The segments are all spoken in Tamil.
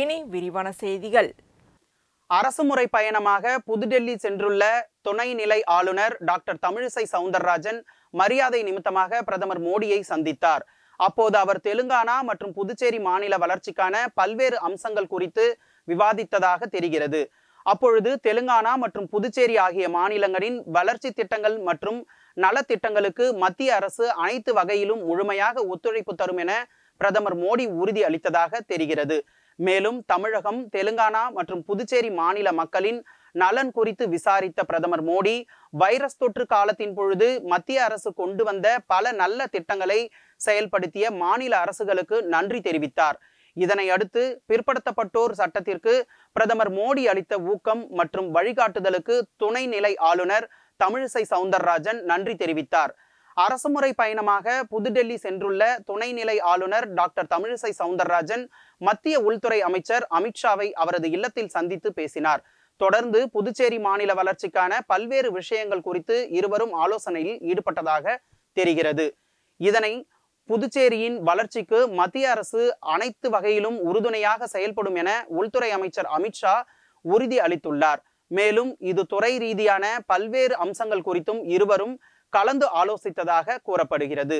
இனி விரிவான செய்திகள் அரசுமுறை பயணமாக புதுடெல்லி சென்றுள்ள துணைநிலை ஆளுநர் டாக்டர் தமிழிசை சவுந்தரராஜன் மரியாதை நிமித்தமாக பிரதமர் மோடியை சந்தித்தார் அப்போது அவர் தெலுங்கானா மற்றும் புதுச்சேரி மாநில வளர்ச்சிக்கான பல்வேறு அம்சங்கள் குறித்து விவாதித்ததாக தெரிகிறது அப்பொழுது தெலுங்கானா மற்றும் புதுச்சேரி ஆகிய மாநிலங்களின் வளர்ச்சி திட்டங்கள் மற்றும் நலத்திட்டங்களுக்கு மத்திய அரசு அனைத்து வகையிலும் முழுமையாக ஒத்துழைப்பு தரும் என பிரதமர் மோடி உறுதி அளித்ததாக தெரிகிறது மேலும் தமிழகம் தெலுங்கானா மற்றும் புதுச்சேரி மாநில மக்களின் நலன் குறித்து விசாரித்த பிரதமர் மோடி வைரஸ் தொற்று காலத்தின் பொழுது மத்திய அரசு கொண்டு வந்த பல நல்ல திட்டங்களை செயல்படுத்திய மாநில அரசுகளுக்கு நன்றி தெரிவித்தார் இதனை அடுத்து பிற்படுத்தப்பட்டோர் சட்டத்திற்கு பிரதமர் மோடி அளித்த ஊக்கம் மற்றும் வழிகாட்டுதலுக்கு துணைநிலை ஆளுநர் தமிழிசை சவுந்தரராஜன் நன்றி தெரிவித்தார் அரசுமுறை பயணமாக புதுடெல்லி சென்றுள்ள துணைநிலை ஆளுநர் டாக்டர் தமிழிசை சவுந்தரராஜன் மத்திய உள்துறை அமைச்சர் அமித்ஷாவை அவரது இல்லத்தில் சந்தித்து பேசினார் தொடர்ந்து புதுச்சேரி மாநில வளர்ச்சிக்கான பல்வேறு விஷயங்கள் குறித்து இருவரும் ஆலோசனையில் ஈடுபட்டதாக தெரிகிறது இதனை புதுச்சேரியின் வளர்ச்சிக்கு மத்திய அரசு அனைத்து வகையிலும் உறுதுணையாக செயல்படும் என உள்துறை அமைச்சர் அமித்ஷா உறுதி அளித்துள்ளார் மேலும் இது துறை ரீதியான பல்வேறு அம்சங்கள் குறித்தும் இருவரும் கலந்து ஆலோசித்ததாக கூறப்படுகிறது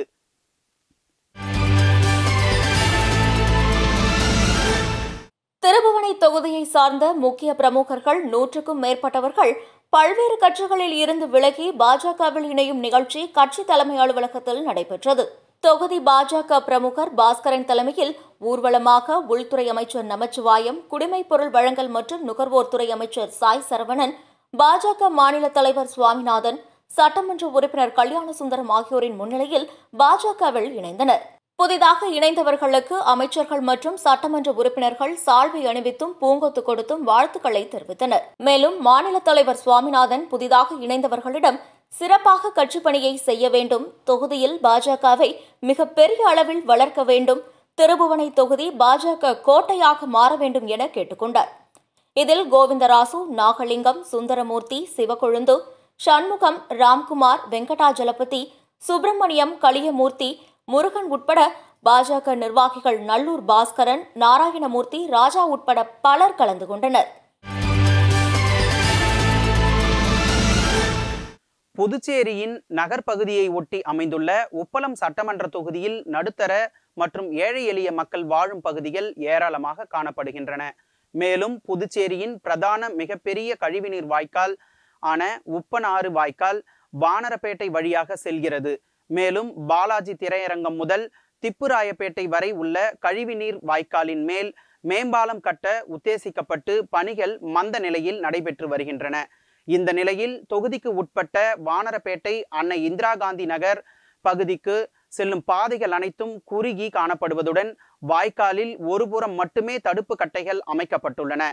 திருபுவனை தொகுதியை சார்ந்த முக்கிய பிரமுகர்கள் நூற்றுக்கும் மேற்பட்டவர்கள் பல்வேறு கட்சிகளில் இருந்து விலகி பாஜகவில் இணையும் நிகழ்ச்சி கட்சி தலைமை அலுவலகத்தில் நடைபெற்றது தொகுதி பாஜக பிரமுகர் பாஸ்கரன் தலைமையில் ஊர்வலமாக உள்துறை அமைச்சர் நமச்சிவாயம் குடிமைப் பொருள் வழங்கல் மற்றும் நுகர்வோர் துறை அமைச்சர் சாய் சரவணன் பாஜக மாநில தலைவர் சுவாமிநாதன் சட்டமன்ற உறுப்பினர் கல்யாண சுந்தரம் ஆகியோரின் முன்னிலையில் பாஜகவில் இணைந்தனர் புதிதாக இணைந்தவர்களுக்கு அமைச்சர்கள் மற்றும் சட்டமன்ற உறுப்பினர்கள் சால்வை அணிவித்தும் பூங்கொத்து கொடுத்தும் வாழ்த்துக்களை தெரிவித்தனர் மேலும் மாநில தலைவர் சுவாமிநாதன் புதிதாக இணைந்தவர்களிடம் சிறப்பாக கட்சிப் பணியை செய்ய வேண்டும் தொகுதியில் பாஜகவை மிகப்பெரிய அளவில் வளர்க்க வேண்டும் திருபுவனை தொகுதி பாஜக கோட்டையாக மாற வேண்டும் என கேட்டுக்கொண்டார் இதில் கோவிந்தராசு நாகலிங்கம் சுந்தரமூர்த்தி சிவக்கொழுந்து சண்முகம் ராம்குமார் வெங்கடாஜலபதி சுப்பிரமணியம் களியமூர்த்தி முருகன் உட்பட பாஜக நிர்வாகிகள் நல்லூர் பாஸ்கரன் நாராயணமூர்த்தி ராஜா உட்பட பலர் கலந்து கொண்டனர் புதுச்சேரியின் நகர்ப்பகுதியை ஒட்டி அமைந்துள்ள உப்பளம் சட்டமன்ற தொகுதியில் நடுத்தர மற்றும் ஏழை எளிய மக்கள் வாழும் பகுதிகள் ஏராளமாக காணப்படுகின்றன மேலும் புதுச்சேரியின் பிரதான மிகப்பெரிய கழிவுநீர் வாய்க்கால் ஆன உப்பனாறு வாய்க்கால் வானரப்பேட்டை வழியாக செல்கிறது மேலும் பாலாஜி திரையரங்கம் முதல் திப்புராயப்பேட்டை வரை உள்ள கழிவுநீர் வாய்க்காலின் மேல் மேம்பாலம் கட்ட உத்தேசிக்கப்பட்டு பணிகள் மந்த நிலையில் நடைபெற்று வருகின்றன இந்த நிலையில் தொகுதிக்கு உட்பட்ட வானரப்பேட்டை அன்னை இந்திரா காந்தி நகர் பகுதிக்கு செல்லும் பாதைகள் அனைத்தும் குறுகி காணப்படுவதுடன் வாய்க்காலில் ஒருபுறம் மட்டுமே தடுப்பு கட்டைகள் அமைக்கப்பட்டுள்ளன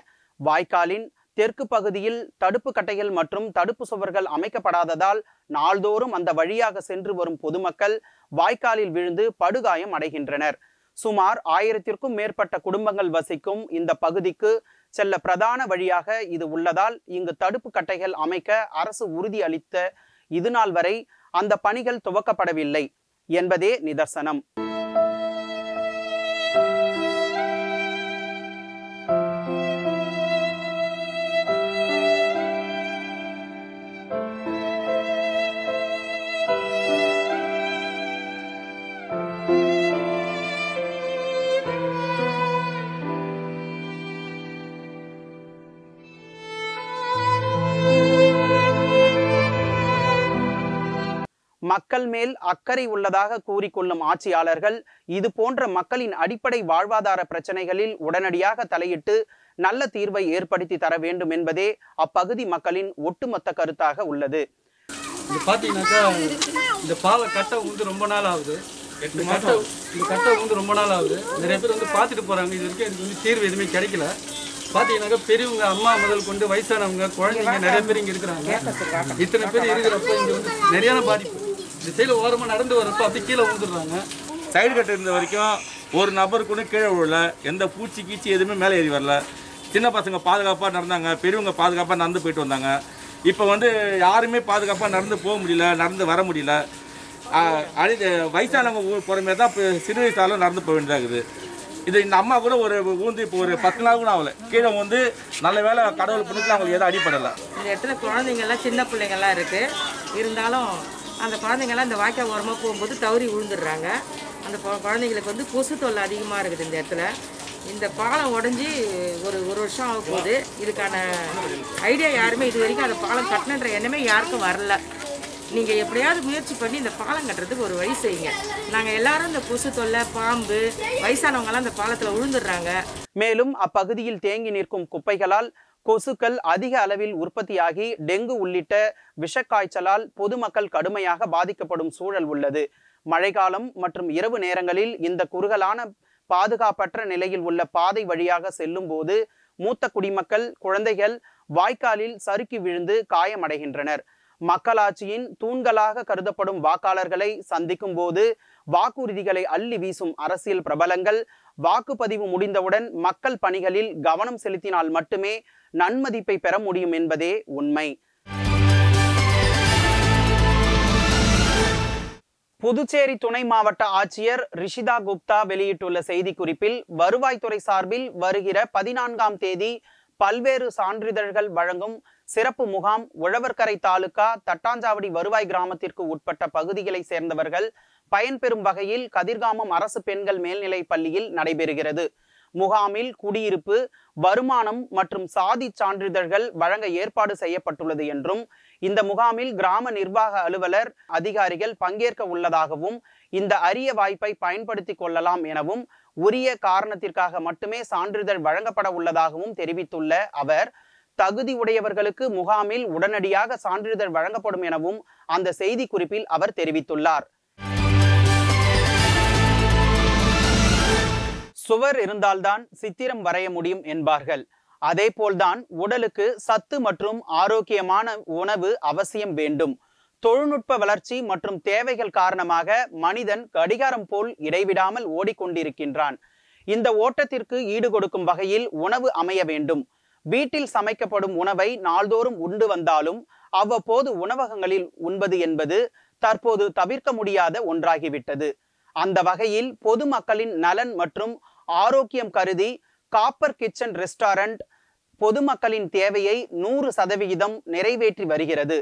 வாய்க்காலின் தெற்கு பகுதியில் தடுப்பு கட்டைகள் மற்றும் தடுப்பு சுவர்கள் அமைக்கப்படாததால் நாள்தோறும் அந்த வழியாக சென்று வரும் பொதுமக்கள் வாய்க்காலில் விழுந்து படுகாயம் அடைகின்றனர் சுமார் ஆயிரத்திற்கும் மேற்பட்ட குடும்பங்கள் வசிக்கும் இந்த பகுதிக்கு செல்ல பிரதான வழியாக இது உள்ளதால் இங்கு தடுப்பு கட்டைகள் அமைக்க அரசு உறுதி அளித்த இதுநாள் வரை அந்த பணிகள் துவக்கப்படவில்லை என்பதே நிதர்சனம் மக்கள் மேல் அக்கறை உள்ளதாக கூறிக்கொள்ளும் ஆட்சியாளர்கள் இது போன்ற மக்களின் அடிப்படை வாழ்வாதார பிரச்சனைகளில் உடனடியாக தலையிட்டு நல்ல தீர்வை ஏற்படுத்தி தர வேண்டும் என்பதே அப்பகுதி மக்களின் ஒட்டுமொத்த கருத்தாக உள்ளது பார்த்தீங்கன்னாக்கா இந்த பாவை கட்டை வந்து ரொம்ப நாள் ஆகுது எட்டு மாதம் இந்த கட்டை வந்து ரொம்ப நாள் ஆகுது நிறைய பேர் வந்து பார்த்துட்டு போகிறாங்க இது வரைக்கும் எனக்கு வந்து தீர்வு எதுவுமே கிடைக்கல பார்த்தீங்கன்னாக்கா பெரியவங்க அம்மா முதல் கொண்டு வயசானவங்க குழந்தைங்க நிறைய பேர் இங்கே இருக்கிறாங்க இத்தனை பேர் இருக்கிறப்ப இங்கே வந்து நிறையான பாதிப்பு இந்த சைடு ஓரமாக நடந்து வரப்போ அப்படி கீழே விழுந்துடுறாங்க சைடு கட்டு இருந்த வரைக்கும் ஒரு நபருக்குன்னு கீழே விழல எந்த பூச்சி கீச்சி எதுவுமே மேலே ஏறி வரல சின்ன பசங்க பாதுகாப்பாக நடந்தாங்க பெரியவங்க பாதுகாப்பாக நடந்து போயிட்டு வந்தாங்க இப்போ வந்து யாருமே பாதுகாப்பாக நடந்து போக முடியல நடந்து வர முடியல அடி வயசானவங்க போகிற மாதிரி தான் இப்போ சிறு வயசாலும் நடந்து போக வேண்டியதாக இருக்குது இது இந்த அம்மா கூட ஒரு ஊந்து இப்போ ஒரு பத்து நாள் கூட ஆகலை கீழே வந்து நல்ல வேலை கடவுள் புண்ணியத்தில் அவங்களுக்கு எதுவும் அடிப்படலை இந்த இடத்துல குழந்தைங்கள்லாம் சின்ன பிள்ளைங்கள்லாம் இருக்குது இருந்தாலும் அந்த குழந்தைங்கள்லாம் இந்த வாய்க்கால் ஓரமாக போகும்போது தவறி விழுந்துடுறாங்க அந்த குழந்தைங்களுக்கு வந்து கொசு தொல்லை அதிகமாக இருக்குது இந்த இடத்துல இந்த பாலம் உடஞ்சி ஒரு ஒரு வருஷம் ஆக போகுது இதுக்கான ஐடியா யாருமே இது வரைக்கும் அந்த பாலம் கட்டணுன்ற எண்ணமே யாருக்கும் வரல நீங்கள் எப்படியாவது முயற்சி பண்ணி இந்த பாலம் கட்டுறதுக்கு ஒரு வழி செய்யுங்க நாங்கள் எல்லாரும் இந்த கொசு தொல்லை பாம்பு வயசானவங்களாம் இந்த பாலத்தில் விழுந்துடுறாங்க மேலும் அப்பகுதியில் தேங்கி நிற்கும் குப்பைகளால் கொசுக்கள் அதிக அளவில் உற்பத்தியாகி டெங்கு உள்ளிட்ட விஷக்காய்ச்சலால் பொதுமக்கள் கடுமையாக பாதிக்கப்படும் சூழல் உள்ளது மழைக்காலம் மற்றும் இரவு நேரங்களில் இந்த குறுகலான பாதுகாப்பற்ற நிலையில் உள்ள பாதை வழியாக செல்லும் போது மூத்த குடிமக்கள் குழந்தைகள் வாய்க்காலில் சறுக்கி விழுந்து காயமடைகின்றனர் மக்களாட்சியின் தூண்களாக கருதப்படும் வாக்காளர்களை சந்திக்கும் போது வாக்குறுதிகளை அள்ளி வீசும் அரசியல் பிரபலங்கள் வாக்குப்பதிவு முடிந்தவுடன் மக்கள் பணிகளில் கவனம் செலுத்தினால் மட்டுமே நன்மதிப்பை பெற முடியும் என்பதே உண்மை புதுச்சேரி துணை மாவட்ட ஆட்சியர் ரிஷிதா குப்தா வெளியிட்டுள்ள செய்திக்குறிப்பில் வருவாய்த்துறை சார்பில் வருகிற பதினான்காம் தேதி பல்வேறு சான்றிதழ்கள் வழங்கும் சிறப்பு முகாம் உழவர்கரை தாலுகா தட்டாஞ்சாவடி வருவாய் கிராமத்திற்கு உட்பட்ட பகுதிகளை சேர்ந்தவர்கள் பயன்பெறும் வகையில் கதிர்காமம் அரசு பெண்கள் மேல்நிலை பள்ளியில் நடைபெறுகிறது முகாமில் குடியிருப்பு வருமானம் மற்றும் சாதி சான்றிதழ்கள் வழங்க ஏற்பாடு செய்யப்பட்டுள்ளது என்றும் இந்த முகாமில் கிராம நிர்வாக அலுவலர் அதிகாரிகள் பங்கேற்க உள்ளதாகவும் இந்த அரிய வாய்ப்பை பயன்படுத்தி கொள்ளலாம் எனவும் உரிய காரணத்திற்காக மட்டுமே சான்றிதழ் வழங்கப்பட உள்ளதாகவும் தெரிவித்துள்ள அவர் தகுதி உடையவர்களுக்கு முகாமில் உடனடியாக சான்றிதழ் வழங்கப்படும் எனவும் அந்த செய்தி குறிப்பில் அவர் தெரிவித்துள்ளார் சுவர் இருந்தால்தான் சித்திரம் வரைய முடியும் என்பார்கள் அதே போல்தான் உடலுக்கு சத்து மற்றும் ஆரோக்கியமான உணவு அவசியம் வேண்டும் தொழில்நுட்ப வளர்ச்சி மற்றும் தேவைகள் காரணமாக மனிதன் கடிகாரம் போல் இடைவிடாமல் ஓடிக்கொண்டிருக்கின்றான் இந்த ஓட்டத்திற்கு ஈடுகொடுக்கும் வகையில் உணவு அமைய வேண்டும் வீட்டில் சமைக்கப்படும் உணவை நாள்தோறும் உண்டு வந்தாலும் அவ்வப்போது உணவகங்களில் உண்பது என்பது தற்போது தவிர்க்க முடியாத ஒன்றாகிவிட்டது அந்த வகையில் பொதுமக்களின் நலன் மற்றும் ஆரோக்கியம் கருதி காப்பர் கிச்சன் ரெஸ்டாரண்ட் பொதுமக்களின் தேவையை நூறு சதவிகிதம் நிறைவேற்றி வருகிறது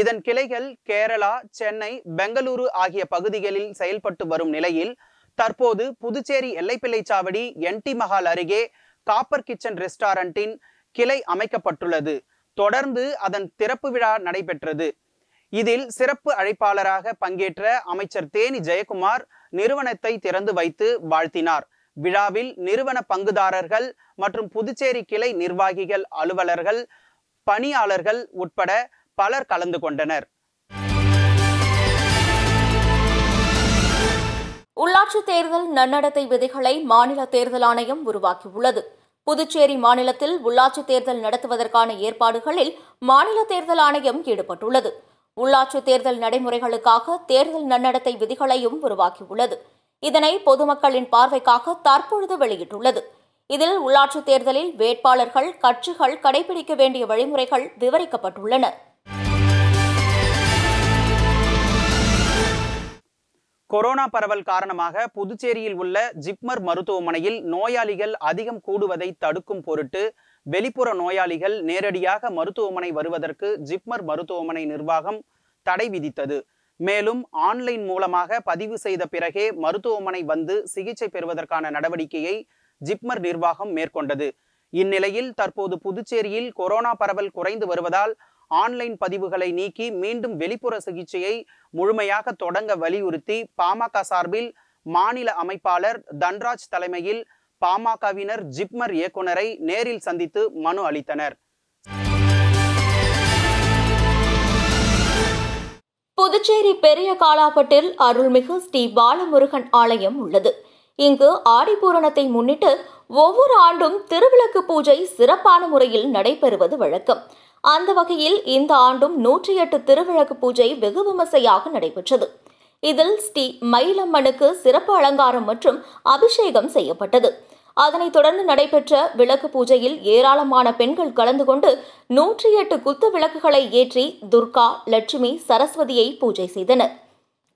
இதன் கிளைகள் கேரளா சென்னை பெங்களூரு ஆகிய பகுதிகளில் செயல்பட்டு வரும் நிலையில் தற்போது புதுச்சேரி எல்லைப்பிள்ளை சாவடி என்டி மஹால் அருகே காப்பர் கிச்சன் ரெஸ்டாரண்டின் கிளை அமைக்கப்பட்டுள்ளது தொடர்ந்து அதன் திறப்பு விழா நடைபெற்றது இதில் சிறப்பு அழைப்பாளராக பங்கேற்ற அமைச்சர் தேனி ஜெயக்குமார் நிறுவனத்தை திறந்து வைத்து வாழ்த்தினார் விழாவில் நிறுவன பங்குதாரர்கள் மற்றும் புதுச்சேரி கிளை நிர்வாகிகள் அலுவலர்கள் பணியாளர்கள் உட்பட பலர் கலந்து கொண்டனர் உள்ளாட்சி தேர்தல் நன்னடத்தை விதிகளை மாநில தேர்தல் ஆணையம் உருவாக்கியுள்ளது புதுச்சேரி மாநிலத்தில் உள்ளாட்சித் தேர்தல் நடத்துவதற்கான ஏற்பாடுகளில் மாநில தேர்தல் ஆணையம் ஈடுபட்டுள்ளது உள்ளாட்சித் தேர்தல் நடைமுறைகளுக்காக தேர்தல் நன்னடத்தை விதிகளையும் உருவாக்கியுள்ளது இதனை பொதுமக்களின் பார்வைக்காக தற்பொழுது வெளியிட்டுள்ளது இதில் உள்ளாட்சித் தேர்தலில் வேட்பாளர்கள் கட்சிகள் கடைபிடிக்க வேண்டிய வழிமுறைகள் விவரிக்கப்பட்டுள்ளன கொரோனா பரவல் காரணமாக புதுச்சேரியில் உள்ள ஜிப்மர் மருத்துவமனையில் நோயாளிகள் அதிகம் கூடுவதை தடுக்கும் பொருட்டு வெளிப்புற நோயாளிகள் நேரடியாக மருத்துவமனை வருவதற்கு ஜிப்மர் மருத்துவமனை நிர்வாகம் தடை விதித்தது மேலும் ஆன்லைன் மூலமாக பதிவு செய்த பிறகே மருத்துவமனை வந்து சிகிச்சை பெறுவதற்கான நடவடிக்கையை ஜிப்மர் நிர்வாகம் மேற்கொண்டது இந்நிலையில் தற்போது புதுச்சேரியில் கொரோனா பரவல் குறைந்து வருவதால் ஆன்லைன் பதிவுகளை நீக்கி மீண்டும் வெளிப்புற சிகிச்சையை முழுமையாக தொடங்க வலியுறுத்தி பாமக சார்பில் மாநில அமைப்பாளர் தன்ராஜ் தலைமையில் பாமகவினர் ஜிப்மர் இயக்குநரை நேரில் சந்தித்து மனு அளித்தனர் புதுச்சேரி பெரிய காலாப்பட்டில் அருள்மிகு ஸ்ரீ பாலமுருகன் ஆலயம் உள்ளது இங்கு ஆடிப்பூரணத்தை முன்னிட்டு ஒவ்வொரு ஆண்டும் திருவிளக்கு பூஜை சிறப்பான முறையில் நடைபெறுவது வழக்கம் அந்த வகையில் இந்த ஆண்டும் நூற்றி எட்டு திருவிளக்கு பூஜை வெகு விமர்சையாக நடைபெற்றது இதில் ஸ்ரீ மயிலம்மனுக்கு சிறப்பு அலங்காரம் மற்றும் அபிஷேகம் செய்யப்பட்டது அதனைத் தொடர்ந்து நடைபெற்ற விளக்கு பூஜையில் ஏராளமான பெண்கள் கலந்து கொண்டு நூற்றி எட்டு குத்து விளக்குகளை ஏற்றி துர்கா லட்சுமி சரஸ்வதியை பூஜை செய்தனர்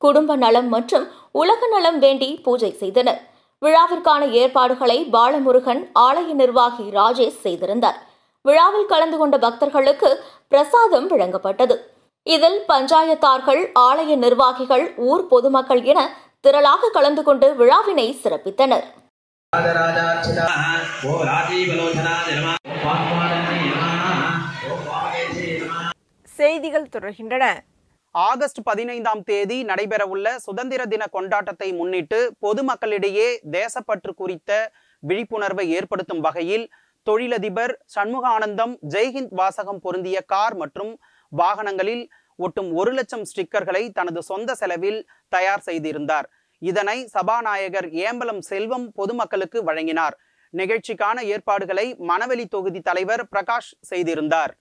குடும்ப நலம் மற்றும் உலக நலம் வேண்டி பூஜை செய்தனர் விழாவிற்கான ஏற்பாடுகளை பாலமுருகன் ஆலய நிர்வாகி ராஜேஷ் செய்திருந்தார் விழாவில் கலந்து கொண்ட பக்தர்களுக்கு பிரசாதம் வழங்கப்பட்டது இதில் பஞ்சாயத்தார்கள் ஆலய நிர்வாகிகள் ஊர் பொதுமக்கள் என திரளாக கலந்து கொண்டு விழாவினை சிறப்பித்தனர் செய்திகள் தொடர்கின்றன ஆகஸ்ட் பதினைந்தாம் தேதி நடைபெறவுள்ள சுதந்திர தின கொண்டாட்டத்தை முன்னிட்டு பொதுமக்களிடையே தேசப்பற்று குறித்த விழிப்புணர்வை ஏற்படுத்தும் வகையில் தொழிலதிபர் சண்முக ஆனந்தம் ஜெய்ஹிந்த் வாசகம் பொருந்திய கார் மற்றும் வாகனங்களில் ஒட்டும் ஒரு லட்சம் ஸ்டிக்கர்களை தனது சொந்த செலவில் தயார் செய்திருந்தார் இதனை சபாநாயகர் ஏம்பலம் செல்வம் பொதுமக்களுக்கு வழங்கினார் நிகழ்ச்சிக்கான ஏற்பாடுகளை மணவெளி தொகுதி தலைவர் பிரகாஷ் செய்திருந்தார்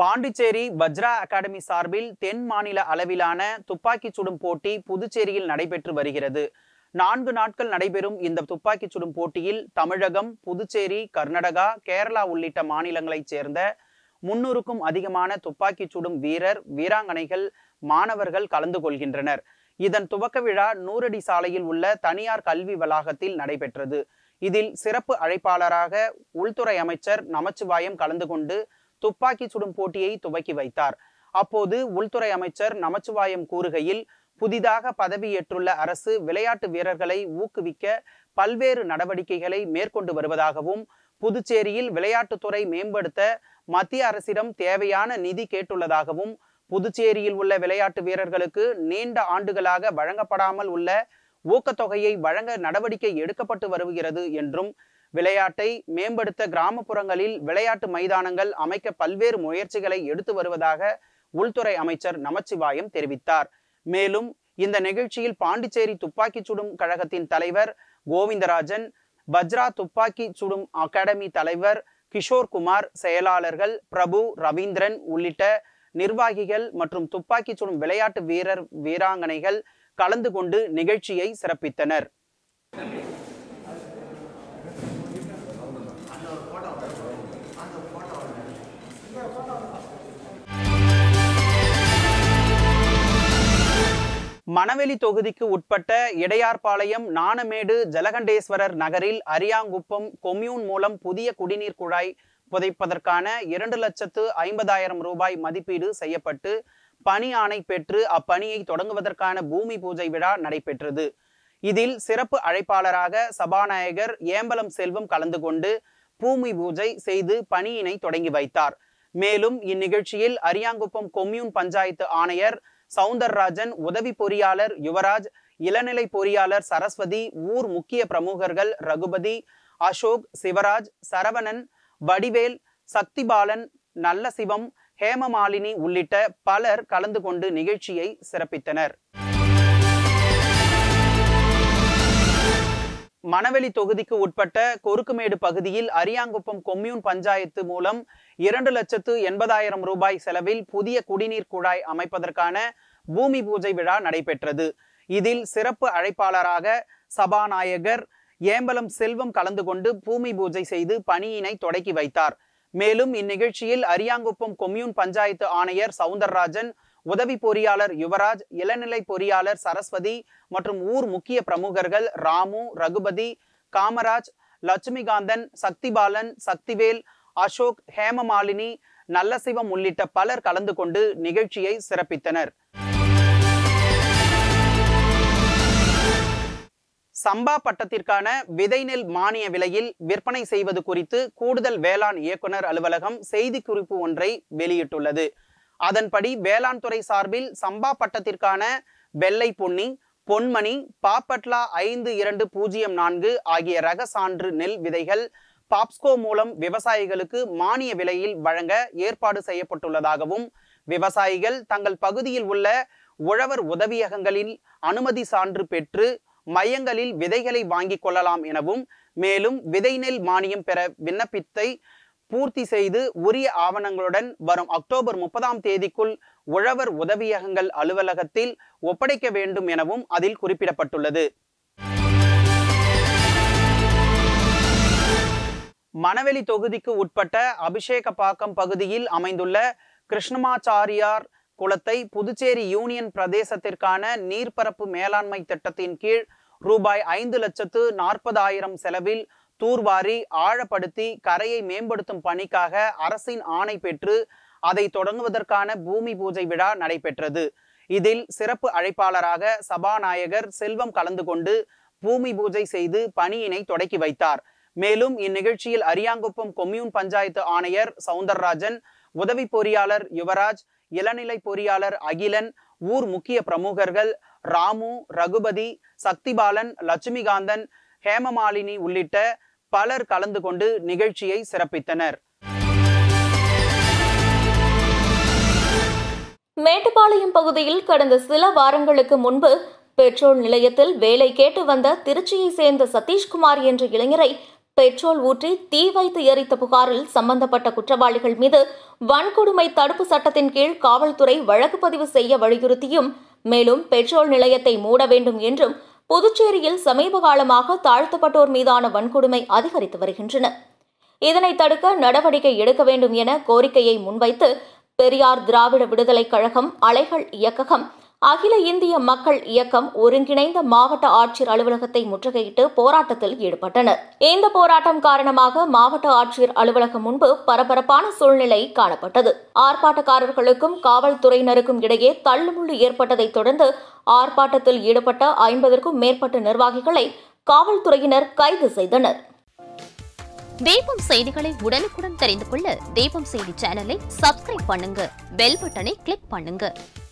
பாண்டிச்சேரி வஜ்ரா அகாடமி சார்பில் தென் மாநில அளவிலான துப்பாக்கி சுடும் போட்டி புதுச்சேரியில் நடைபெற்று வருகிறது நான்கு நாட்கள் நடைபெறும் இந்த துப்பாக்கிச் சுடும் போட்டியில் தமிழகம் புதுச்சேரி கர்நாடகா கேரளா உள்ளிட்ட மாநிலங்களைச் சேர்ந்த முன்னூறுக்கும் அதிகமான துப்பாக்கிச் சுடும் வீரர் வீராங்கனைகள் மாணவர்கள் கலந்து கொள்கின்றனர் இதன் துவக்க விழா நூறடி சாலையில் உள்ள தனியார் கல்வி வளாகத்தில் நடைபெற்றது இதில் சிறப்பு அழைப்பாளராக உள்துறை அமைச்சர் நமச்சிவாயம் கலந்து கொண்டு துப்பாக்கி சுடும் போட்டியை துவக்கி வைத்தார் அப்போது உள்துறை அமைச்சர் நமச்சிவாயம் கூறுகையில் புதிதாக பதவியேற்றுள்ள அரசு விளையாட்டு வீரர்களை ஊக்குவிக்க பல்வேறு நடவடிக்கைகளை மேற்கொண்டு வருவதாகவும் புதுச்சேரியில் விளையாட்டுத்துறை மேம்படுத்த மத்திய அரசிடம் தேவையான நிதி கேட்டுள்ளதாகவும் புதுச்சேரியில் உள்ள விளையாட்டு வீரர்களுக்கு நீண்ட ஆண்டுகளாக வழங்கப்படாமல் உள்ள ஊக்கத்தொகையை வழங்க நடவடிக்கை எடுக்கப்பட்டு வருகிறது என்றும் விளையாட்டை மேம்படுத்த கிராமப்புறங்களில் விளையாட்டு மைதானங்கள் அமைக்க பல்வேறு முயற்சிகளை எடுத்து வருவதாக உள்துறை அமைச்சர் நமச்சிவாயம் தெரிவித்தார் மேலும் இந்த நிகழ்ச்சியில் பாண்டிச்சேரி துப்பாக்கி சுடும் கழகத்தின் தலைவர் கோவிந்தராஜன் பஜ்ரா துப்பாக்கி சுடும் அகாடமி தலைவர் கிஷோர் குமார் செயலாளர்கள் பிரபு ரவீந்திரன் உள்ளிட்ட நிர்வாகிகள் மற்றும் துப்பாக்கி சுடும் விளையாட்டு வீரர் வீராங்கனைகள் கலந்து கொண்டு நிகழ்ச்சியை சிறப்பித்தனர் மணவெளி தொகுதிக்கு உட்பட்ட இடையார்பாளையம் நாணமேடு ஜலகண்டேஸ்வரர் நகரில் அரியாங்குப்பம் கொம்யூன் மூலம் புதிய குடிநீர் குழாய் புதைப்பதற்கான இரண்டு லட்சத்து ஐம்பதாயிரம் ரூபாய் மதிப்பீடு செய்யப்பட்டு பணி ஆணை பெற்று அப்பணியை தொடங்குவதற்கான பூமி பூஜை விழா நடைபெற்றது இதில் சிறப்பு அழைப்பாளராக சபாநாயகர் ஏம்பலம் செல்வம் கலந்து கொண்டு பூமி பூஜை செய்து பணியினை தொடங்கி வைத்தார் மேலும் இந்நிகழ்ச்சியில் அரியாங்குப்பம் கொம்யூன் பஞ்சாயத்து ஆணையர் சவுந்தரராஜன் உதவி பொறியாளர் யுவராஜ் இளநிலை பொறியாளர் சரஸ்வதி ஊர் முக்கிய பிரமுகர்கள் ரகுபதி அசோக் சிவராஜ் சரவணன் வடிவேல் சக்திபாலன் நல்ல சிவம் ஹேமமாலினி உள்ளிட்ட பலர் கலந்து கொண்டு நிகழ்ச்சியை சிறப்பித்தனர் மணவெளி தொகுதிக்கு உட்பட்ட கொருக்குமேடு பகுதியில் அரியாங்குப்பம் கொம்யூன் பஞ்சாயத்து மூலம் இரண்டு லட்சத்து எண்பதாயிரம் ரூபாய் செலவில் புதிய குடிநீர் குழாய் அமைப்பதற்கான பூமி பூஜை விழா நடைபெற்றது இதில் சிறப்பு அழைப்பாளராக சபாநாயகர் ஏம்பலம் செல்வம் கலந்து கொண்டு பூமி பூஜை செய்து பணியினை தொடக்கி வைத்தார் மேலும் இந்நிகழ்ச்சியில் அரியாங்குப்பம் கொம்யூன் பஞ்சாயத்து ஆணையர் சவுந்தரராஜன் உதவி பொறியாளர் யுவராஜ் இளநிலை பொறியாளர் சரஸ்வதி மற்றும் ஊர் முக்கிய பிரமுகர்கள் ராமு ரகுபதி காமராஜ் லட்சுமிகாந்தன் சக்திபாலன் சக்திவேல் அசோக் ஹேமமாலினி நல்லசிவம் உள்ளிட்ட பலர் கலந்து கொண்டு நிகழ்ச்சியை சிறப்பித்தனர் சம்பா பட்டத்திற்கான விதைநெல் மானிய விலையில் விற்பனை செய்வது குறித்து கூடுதல் வேளாண் இயக்குநர் அலுவலகம் செய்திக்குறிப்பு ஒன்றை வெளியிட்டுள்ளது அதன்படி வேளாண் துறை சார்பில் சம்பா பட்டத்திற்கான வெள்ளை பொன்னி பொன்மணி பாப்பட்லா ஐந்து இரண்டு பூஜ்ஜியம் நான்கு ஆகிய ரக சான்று நெல் விதைகள் பாப்ஸ்கோ மூலம் விவசாயிகளுக்கு மானிய விலையில் வழங்க ஏற்பாடு செய்யப்பட்டுள்ளதாகவும் விவசாயிகள் தங்கள் பகுதியில் உள்ள உழவர் உதவியகங்களில் அனுமதி சான்று பெற்று மையங்களில் விதைகளை வாங்கிக் கொள்ளலாம் எனவும் மேலும் விதை நெல் மானியம் பெற விண்ணப்பித்தை பூர்த்தி செய்து உரிய ஆவணங்களுடன் வரும் அக்டோபர் முப்பதாம் தேதிக்குள் உழவர் உதவியகங்கள் அலுவலகத்தில் ஒப்படைக்க வேண்டும் எனவும் அதில் குறிப்பிடப்பட்டுள்ளது மணவெளி தொகுதிக்கு உட்பட்ட அபிஷேகப்பாக்கம் பகுதியில் அமைந்துள்ள கிருஷ்ணமாச்சாரியார் குளத்தை புதுச்சேரி யூனியன் பிரதேசத்திற்கான நீர்பரப்பு மேலாண்மை திட்டத்தின் கீழ் ரூபாய் ஐந்து லட்சத்து நாற்பதாயிரம் செலவில் தூர்வாரி ஆழப்படுத்தி கரையை மேம்படுத்தும் பணிக்காக அரசின் ஆணை பெற்று அதை தொடங்குவதற்கான பூமி பூஜை விழா நடைபெற்றது இதில் சிறப்பு அழைப்பாளராக சபாநாயகர் செல்வம் கலந்து கொண்டு பூமி பூஜை செய்து பணியினை தொடக்கி வைத்தார் மேலும் இந்நிகழ்ச்சியில் அரியாங்குப்பம் கொம்யூன் பஞ்சாயத்து ஆணையர் சவுந்தரராஜன் உதவி பொறியாளர் யுவராஜ் இளநிலை பொறியாளர் அகிலன் ஊர் முக்கிய பிரமுகர்கள் ராமு ரகுபதி சக்திபாலன் லட்சுமிகாந்தன் ஹேமமாலினி உள்ளிட்ட பலர் கலந்து கொண்டு நிகழ்ச்சியை சிறப்பித்தனர் மேட்டுப்பாளையம் பகுதியில் கடந்த சில வாரங்களுக்கு முன்பு பெட்ரோல் நிலையத்தில் வேலை கேட்டு வந்த திருச்சியை சேர்ந்த சதீஷ்குமார் என்ற இளைஞரை பெட்ரோல் ஊற்றி தீ வைத்து எரித்த புகாரில் சம்பந்தப்பட்ட குற்றவாளிகள் மீது வன்கொடுமை தடுப்பு சட்டத்தின் கீழ் காவல்துறை வழக்கு பதிவு செய்ய வலியுறுத்தியும் மேலும் பெட்ரோல் நிலையத்தை மூட வேண்டும் என்றும் புதுச்சேரியில் சமீப காலமாக தாழ்த்தப்பட்டோர் மீதான வன்கொடுமை அதிகரித்து வருகின்றன இதனை தடுக்க நடவடிக்கை எடுக்க வேண்டும் என கோரிக்கையை முன்வைத்து பெரியார் திராவிட விடுதலைக் கழகம் அலைகள் இயக்ககம் அகில இந்திய மக்கள் இயக்கம் ஒருங்கிணைந்த மாவட்ட ஆட்சியர் அலுவலகத்தை முற்றுகையிட்டு போராட்டத்தில் ஈடுபட்டனர் இந்த போராட்டம் காரணமாக மாவட்ட ஆட்சியர் அலுவலகம் முன்பு பரபரப்பான சூழ்நிலை காணப்பட்டது ஆர்ப்பாட்டக்காரர்களுக்கும் காவல்துறையினருக்கும் இடையே தள்ளுமுள்ளு ஏற்பட்டதைத் தொடர்ந்து ஆர்ப்பாட்டத்தில் ஈடுபட்ட ஐம்பதற்கும் மேற்பட்ட நிர்வாகிகளை காவல்துறையினர் கைது செய்தனர் தீபம் செய்திகளை உடனுக்குடன் தெரிந்து கொள்ள தீபம் செய்தி சேனலை சப்ஸ்கிரைப் பண்ணுங்க பெல் பட்டனை கிளிக் பண்ணுங்க